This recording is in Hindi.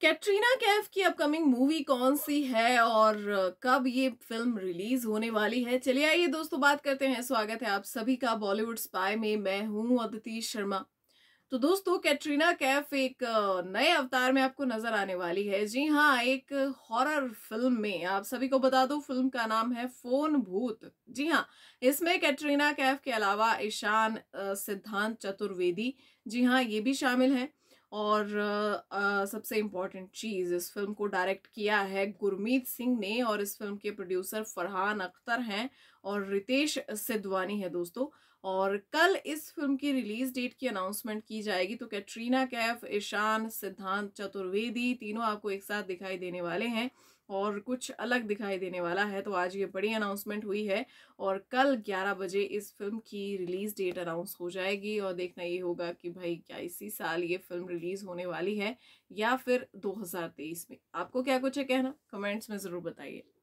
कैटरीना कैफ की अपकमिंग मूवी कौन सी है और कब ये फिल्म रिलीज होने वाली है चलिए आइए दोस्तों बात करते हैं स्वागत है आप सभी का बॉलीवुड स्पाई में मैं हूं अदिति शर्मा तो दोस्तों कैटरीना कैफ एक नए अवतार में आपको नजर आने वाली है जी हाँ एक हॉरर फिल्म में आप सभी को बता दो फिल्म का नाम है फोन भूत जी हाँ इसमें कैटरीना कैफ के अलावा ईशान सिद्धांत चतुर्वेदी जी हाँ ये भी शामिल हैं और आ, सबसे इम्पॉर्टेंट चीज़ इस फिल्म को डायरेक्ट किया है गुरमीत सिंह ने और इस फिल्म के प्रोड्यूसर फरहान अख्तर हैं और रितेश सिद्धवानी है दोस्तों और कल इस फिल्म की रिलीज़ डेट की अनाउंसमेंट की जाएगी तो कैटरीना कैफ ईशान सिद्धांत चतुर्वेदी तीनों आपको एक साथ दिखाई देने वाले हैं और कुछ अलग दिखाई देने वाला है तो आज ये बड़ी अनाउंसमेंट हुई है और कल 11 बजे इस फिल्म की रिलीज़ डेट अनाउंस हो जाएगी और देखना ये होगा कि भाई क्या इसी साल ये फिल्म रिलीज़ होने वाली है या फिर 2023 में आपको क्या कुछ है कहना कमेंट्स में ज़रूर बताइए